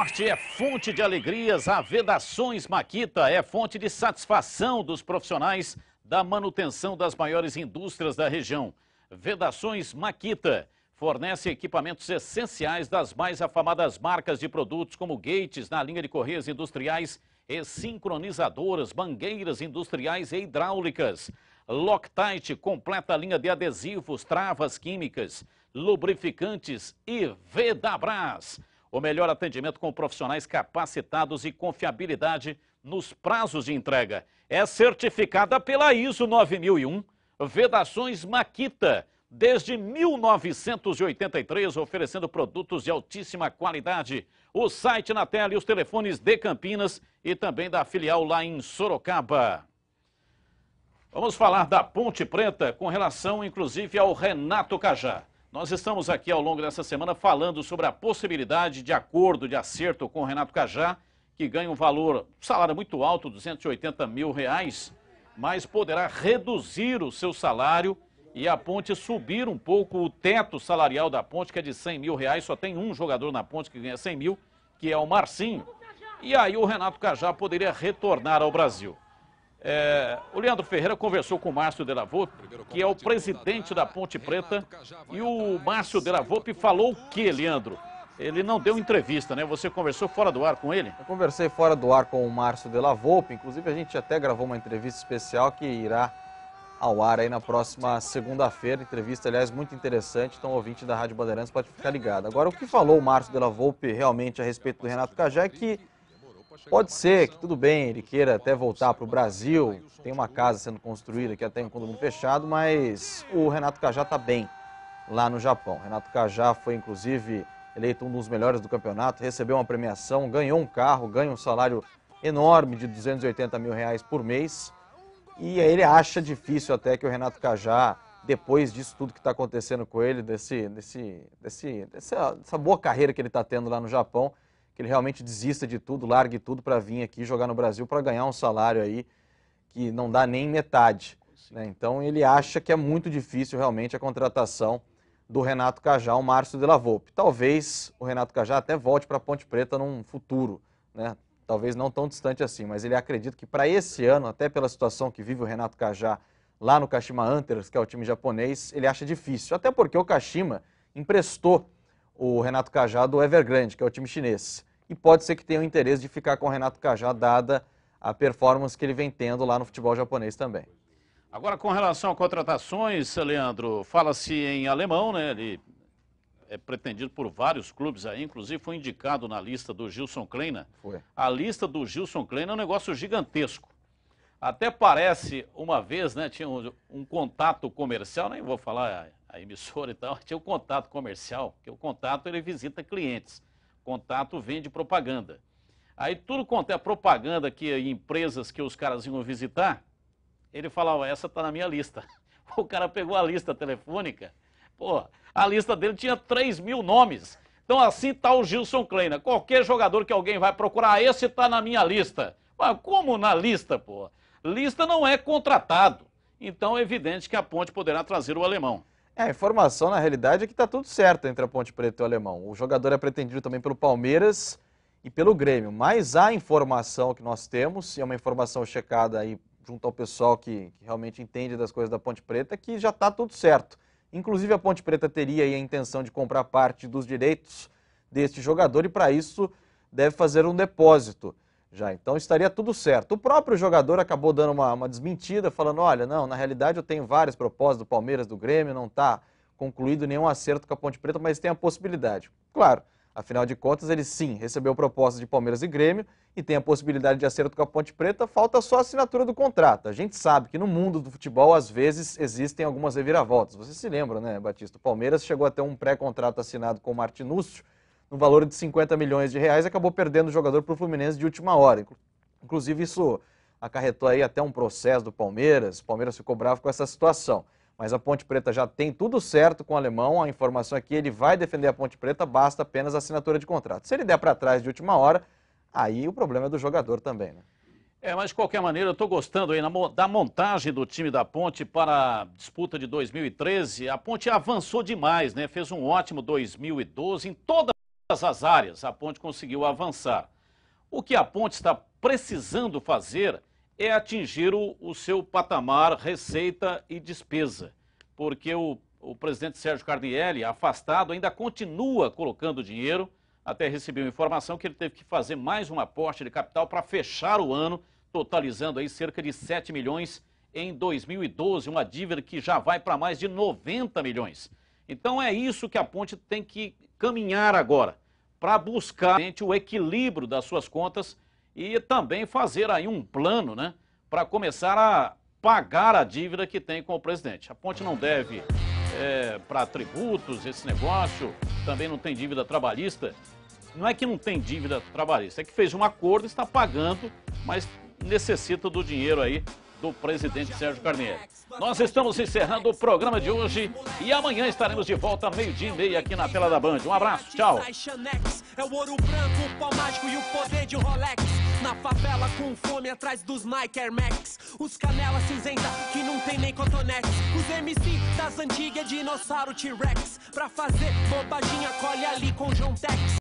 Esporte é fonte de alegrias, a Vedações Maquita é fonte de satisfação dos profissionais da manutenção das maiores indústrias da região. Vedações Maquita fornece equipamentos essenciais das mais afamadas marcas de produtos como gates na linha de correias industriais e sincronizadoras, mangueiras industriais e hidráulicas. Loctite completa a linha de adesivos, travas químicas, lubrificantes e Vedabras. O melhor atendimento com profissionais capacitados e confiabilidade nos prazos de entrega. É certificada pela ISO 9001, Vedações Maquita, desde 1983, oferecendo produtos de altíssima qualidade. O site na tela e os telefones de Campinas e também da filial lá em Sorocaba. Vamos falar da Ponte Preta com relação, inclusive, ao Renato Cajá. Nós estamos aqui ao longo dessa semana falando sobre a possibilidade de acordo, de acerto com o Renato Cajá, que ganha um valor, um salário muito alto, 280 mil reais, mas poderá reduzir o seu salário e a ponte subir um pouco o teto salarial da ponte, que é de 100 mil reais. Só tem um jogador na ponte que ganha 100 mil, que é o Marcinho. E aí o Renato Cajá poderia retornar ao Brasil. É, o Leandro Ferreira conversou com o Márcio Delavoupe, que é o presidente da Ponte Preta, e é o Márcio Delavoupe falou o que, Leandro? Ele não deu entrevista, né? Você conversou fora do ar com ele? Eu conversei fora do ar com o Márcio Delavoupe, inclusive a gente até gravou uma entrevista especial que irá ao ar aí na próxima segunda-feira. Entrevista, aliás, muito interessante, então ouvinte da Rádio Bandeirantes pode ficar ligado. Agora, o que falou o Márcio Delavoupe realmente a respeito do Renato Cajá é que Pode ser que, tudo bem, ele queira até voltar para o Brasil, tem uma casa sendo construída que até em um condomínio fechado, mas o Renato Cajá está bem lá no Japão. Renato Cajá foi, inclusive, eleito um dos melhores do campeonato, recebeu uma premiação, ganhou um carro, ganha um salário enorme de 280 mil reais por mês. E ele acha difícil até que o Renato Cajá, depois disso tudo que está acontecendo com ele, desse, desse, desse, dessa, dessa boa carreira que ele está tendo lá no Japão, que ele realmente desista de tudo, largue tudo para vir aqui jogar no Brasil para ganhar um salário aí que não dá nem metade. Né? Então ele acha que é muito difícil realmente a contratação do Renato Cajá, o Márcio de la Talvez o Renato Cajá até volte para Ponte Preta num futuro, né? talvez não tão distante assim, mas ele acredita que para esse ano, até pela situação que vive o Renato Cajá lá no Kashima Antlers, que é o time japonês, ele acha difícil. Até porque o Kashima emprestou o Renato Cajá do Evergrande, que é o time chinês e pode ser que tenha o interesse de ficar com o Renato Cajá, dada a performance que ele vem tendo lá no futebol japonês também. Agora, com relação a contratações, Leandro, fala-se em alemão, né? Ele é pretendido por vários clubes aí, inclusive foi indicado na lista do Gilson Kleina. Foi. A lista do Gilson Kleina é um negócio gigantesco. Até parece, uma vez, né, tinha um, um contato comercial, nem vou falar a, a emissora e tal, tinha um contato comercial, que o contato ele visita clientes. Contato vende propaganda. Aí tudo quanto é propaganda que empresas que os caras iam visitar, ele falava, essa está na minha lista. O cara pegou a lista telefônica, pô, a lista dele tinha 3 mil nomes. Então assim tá o Gilson Kleina. Qualquer jogador que alguém vai procurar, ah, esse está na minha lista. Mas como na lista, pô? Lista não é contratado. Então é evidente que a ponte poderá trazer o alemão. É, a informação, na realidade, é que está tudo certo entre a Ponte Preta e o Alemão. O jogador é pretendido também pelo Palmeiras e pelo Grêmio. Mas a informação que nós temos, e é uma informação checada aí junto ao pessoal que, que realmente entende das coisas da Ponte Preta, é que já está tudo certo. Inclusive, a Ponte Preta teria a intenção de comprar parte dos direitos deste jogador e, para isso, deve fazer um depósito já. Então estaria tudo certo. O próprio jogador acabou dando uma, uma desmentida, falando: olha, não, na realidade eu tenho várias propostas do Palmeiras, do Grêmio, não está concluído nenhum acerto com a Ponte Preta, mas tem a possibilidade. Claro, afinal de contas, ele sim recebeu propostas de Palmeiras e Grêmio e tem a possibilidade de acerto com a Ponte Preta, falta só a assinatura do contrato. A gente sabe que no mundo do futebol, às vezes, existem algumas reviravoltas. Você se lembra, né, Batista? O Palmeiras chegou até um pré-contrato assinado com o Martinúcio no valor de 50 milhões de reais, acabou perdendo o jogador para o Fluminense de última hora. Inclusive, isso acarretou aí até um processo do Palmeiras. O Palmeiras ficou bravo com essa situação. Mas a Ponte Preta já tem tudo certo com o alemão. A informação aqui, é ele vai defender a Ponte Preta, basta apenas a assinatura de contrato. Se ele der para trás de última hora, aí o problema é do jogador também, né? É, mas de qualquer maneira, eu estou gostando aí da montagem do time da Ponte para a disputa de 2013. A Ponte avançou demais, né? Fez um ótimo 2012 em toda todas as áreas a ponte conseguiu avançar. O que a ponte está precisando fazer é atingir o, o seu patamar receita e despesa, porque o, o presidente Sérgio Cardielli, afastado, ainda continua colocando dinheiro. Até recebeu informação que ele teve que fazer mais um aporte de capital para fechar o ano, totalizando aí cerca de 7 milhões em 2012, uma dívida que já vai para mais de 90 milhões. Então é isso que a ponte tem que caminhar agora, para buscar o equilíbrio das suas contas e também fazer aí um plano, né, para começar a pagar a dívida que tem com o presidente. A ponte não deve é, para tributos, esse negócio, também não tem dívida trabalhista. Não é que não tem dívida trabalhista, é que fez um acordo, está pagando, mas necessita do dinheiro aí do presidente Sérgio Carneiro. Nós estamos encerrando o programa de hoje e amanhã estaremos de volta meio-dia e meia aqui na tela da Band. Um abraço, tchau. É o ouro branco, o pau mágico e o poder de Rolex. Na favela com fome atrás dos Nike Air Max. Os canela cinzenta que não tem nem cotonete. Os MC das antigas dinossauro T-Rex. Pra fazer bobaginha, colhe ali com Tex.